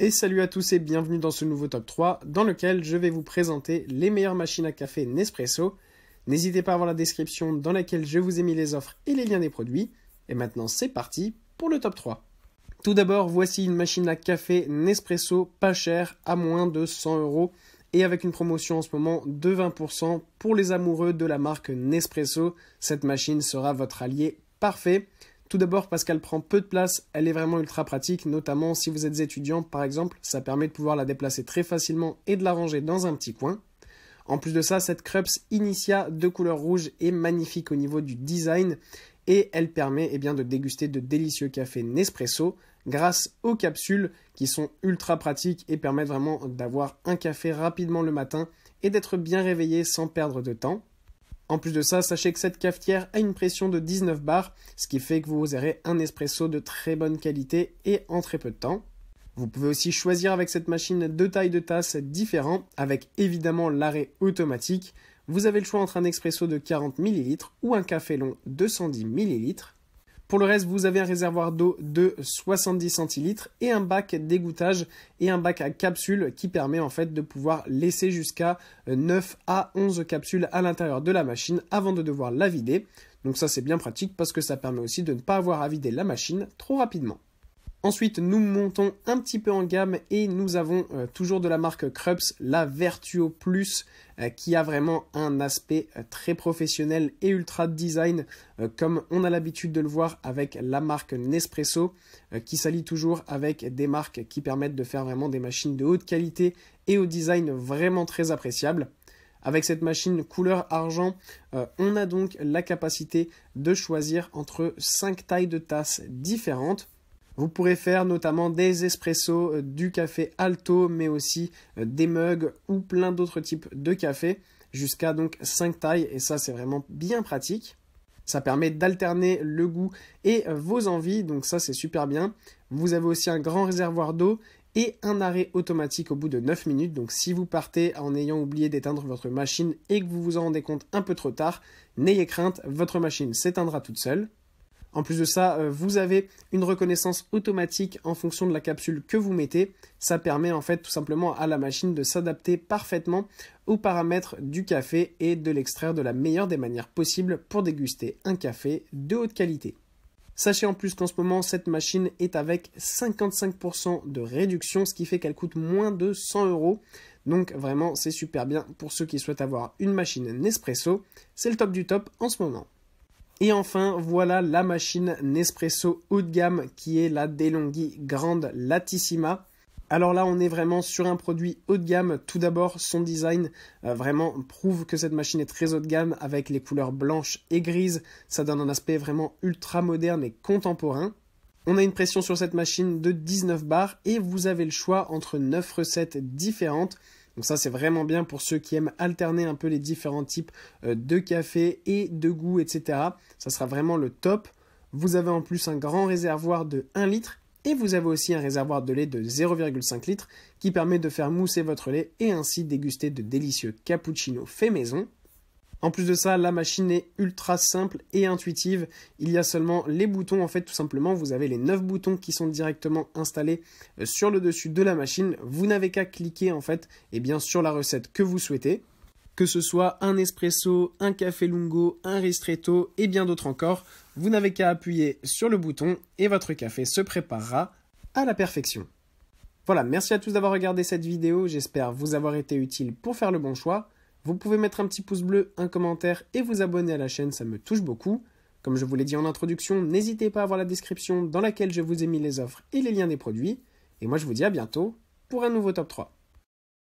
Et salut à tous et bienvenue dans ce nouveau top 3 dans lequel je vais vous présenter les meilleures machines à café Nespresso. N'hésitez pas à voir la description dans laquelle je vous ai mis les offres et les liens des produits. Et maintenant c'est parti pour le top 3. Tout d'abord voici une machine à café Nespresso pas chère à moins de 100 euros et avec une promotion en ce moment de 20% pour les amoureux de la marque Nespresso. Cette machine sera votre allié parfait. Tout d'abord parce qu'elle prend peu de place, elle est vraiment ultra pratique, notamment si vous êtes étudiant par exemple, ça permet de pouvoir la déplacer très facilement et de la ranger dans un petit coin. En plus de ça, cette Krups Initia de couleur rouge est magnifique au niveau du design et elle permet eh bien, de déguster de délicieux cafés Nespresso grâce aux capsules qui sont ultra pratiques et permettent vraiment d'avoir un café rapidement le matin et d'être bien réveillé sans perdre de temps. En plus de ça, sachez que cette cafetière a une pression de 19 bars, ce qui fait que vous aurez un espresso de très bonne qualité et en très peu de temps. Vous pouvez aussi choisir avec cette machine deux tailles de tasses différentes, avec évidemment l'arrêt automatique. Vous avez le choix entre un espresso de 40 ml ou un café long de 110 ml. Pour le reste, vous avez un réservoir d'eau de 70 centilitres et un bac d'égouttage et un bac à capsules qui permet en fait de pouvoir laisser jusqu'à 9 euh, à 11 capsules à l'intérieur de la machine avant de devoir la vider. Donc ça c'est bien pratique parce que ça permet aussi de ne pas avoir à vider la machine trop rapidement. Ensuite, nous montons un petit peu en gamme et nous avons euh, toujours de la marque Krups, la Vertuo Plus, euh, qui a vraiment un aspect euh, très professionnel et ultra design, comme on a l'habitude de le voir avec la marque Nespresso, qui s'allie toujours avec des marques qui permettent de faire vraiment des machines de haute qualité et au design vraiment très appréciable. Avec cette machine couleur argent, on a donc la capacité de choisir entre 5 tailles de tasses différentes. Vous pourrez faire notamment des espressos, euh, du café alto, mais aussi euh, des mugs ou plein d'autres types de café, jusqu'à donc 5 tailles, et ça c'est vraiment bien pratique. Ça permet d'alterner le goût et euh, vos envies, donc ça c'est super bien. Vous avez aussi un grand réservoir d'eau et un arrêt automatique au bout de 9 minutes. Donc si vous partez en ayant oublié d'éteindre votre machine et que vous vous en rendez compte un peu trop tard, n'ayez crainte, votre machine s'éteindra toute seule. En plus de ça, euh, vous avez une reconnaissance automatique en fonction de la capsule que vous mettez. Ça permet en fait tout simplement à la machine de s'adapter parfaitement aux paramètres du café et de l'extraire de la meilleure des manières possibles pour déguster un café de haute qualité. Sachez en plus qu'en ce moment, cette machine est avec 55% de réduction, ce qui fait qu'elle coûte moins de 100 euros. Donc vraiment, c'est super bien pour ceux qui souhaitent avoir une machine Nespresso. C'est le top du top en ce moment. Et enfin, voilà la machine Nespresso haut de gamme qui est la DeLonghi Grande Latissima. Alors là, on est vraiment sur un produit haut de gamme. Tout d'abord, son design euh, vraiment prouve que cette machine est très haut de gamme avec les couleurs blanches et grises. Ça donne un aspect vraiment ultra moderne et contemporain. On a une pression sur cette machine de 19 bars et vous avez le choix entre 9 recettes différentes. Donc ça c'est vraiment bien pour ceux qui aiment alterner un peu les différents types euh, de café et de goût, etc. Ça sera vraiment le top. Vous avez en plus un grand réservoir de 1 litre et vous avez aussi un réservoir de lait de 0,5 litre qui permet de faire mousser votre lait et ainsi déguster de délicieux cappuccinos faits maison. En plus de ça, la machine est ultra simple et intuitive. Il y a seulement les boutons, en fait, tout simplement, vous avez les 9 boutons qui sont directement installés euh, sur le dessus de la machine. Vous n'avez qu'à cliquer, en fait, et eh bien, sur la recette que vous souhaitez que ce soit un espresso, un café lungo, un ristretto et bien d'autres encore, vous n'avez qu'à appuyer sur le bouton et votre café se préparera à la perfection. Voilà, merci à tous d'avoir regardé cette vidéo, j'espère vous avoir été utile pour faire le bon choix. Vous pouvez mettre un petit pouce bleu, un commentaire et vous abonner à la chaîne, ça me touche beaucoup. Comme je vous l'ai dit en introduction, n'hésitez pas à voir la description dans laquelle je vous ai mis les offres et les liens des produits. Et moi je vous dis à bientôt pour un nouveau top 3.